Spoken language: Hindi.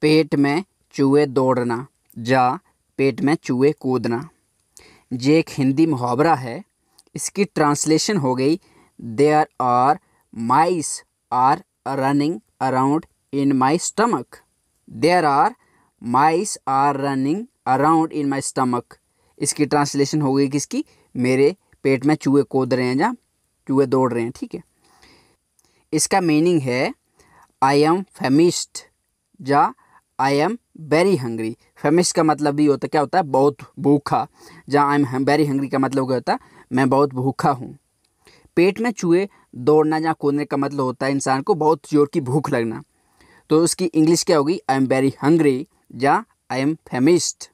पेट में चूहे दौड़ना या पेट में चूहे कूदना ये एक हिंदी मुहावरा है इसकी ट्रांसलेशन हो गई there are mice are running around in my stomach there are mice are running around in my stomach इसकी ट्रांसलेशन हो गई किसकी मेरे पेट में चूहे कूद रहे हैं या चूहे दौड़ रहे हैं ठीक है इसका मीनिंग है आई एम फेमिस्ट या I am very hungry famished का मतलब भी होता क्या होता है बहुत भूखा जहाँ आई एम वेरी हंग्री का मतलब क्या होता है मैं बहुत भूखा हूँ पेट में चूहे दौड़ना या कूदने का मतलब होता है इंसान को बहुत जोर की भूख लगना तो उसकी इंग्लिश क्या होगी आई एम वेरी हंग्री या आई एम फेमिस्ट